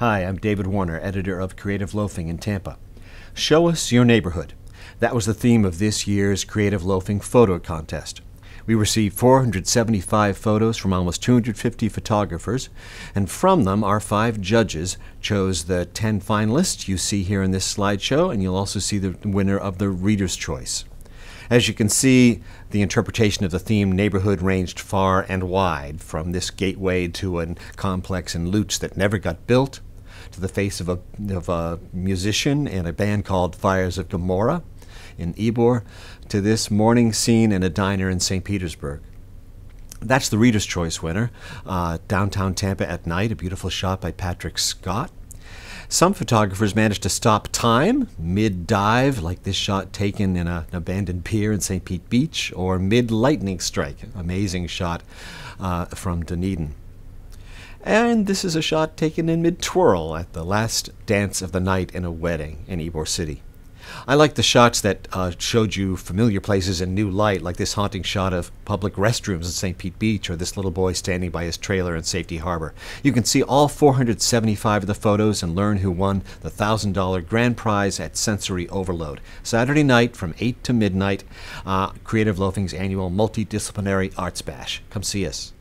Hi, I'm David Warner, editor of Creative Loafing in Tampa. Show us your neighborhood. That was the theme of this year's Creative Loafing Photo Contest. We received 475 photos from almost 250 photographers, and from them, our five judges chose the 10 finalists you see here in this slideshow, and you'll also see the winner of the Reader's Choice. As you can see, the interpretation of the theme neighborhood ranged far and wide, from this gateway to a complex in Lutz that never got built, to the face of a, of a musician and a band called Fires of Gomorrah in Ibor, to this morning scene in a diner in St. Petersburg. That's the Reader's Choice winner. Uh, downtown Tampa at night, a beautiful shot by Patrick Scott. Some photographers managed to stop time mid dive, like this shot taken in a, an abandoned pier in St. Pete Beach, or mid lightning strike, amazing shot uh, from Dunedin. And this is a shot taken in mid twirl at the last dance of the night in a wedding in Ybor City. I like the shots that uh, showed you familiar places in new light, like this haunting shot of public restrooms in St. Pete Beach or this little boy standing by his trailer in Safety Harbor. You can see all 475 of the photos and learn who won the $1,000 grand prize at Sensory Overload. Saturday night from 8 to midnight, uh, Creative Loafing's annual multidisciplinary arts bash. Come see us.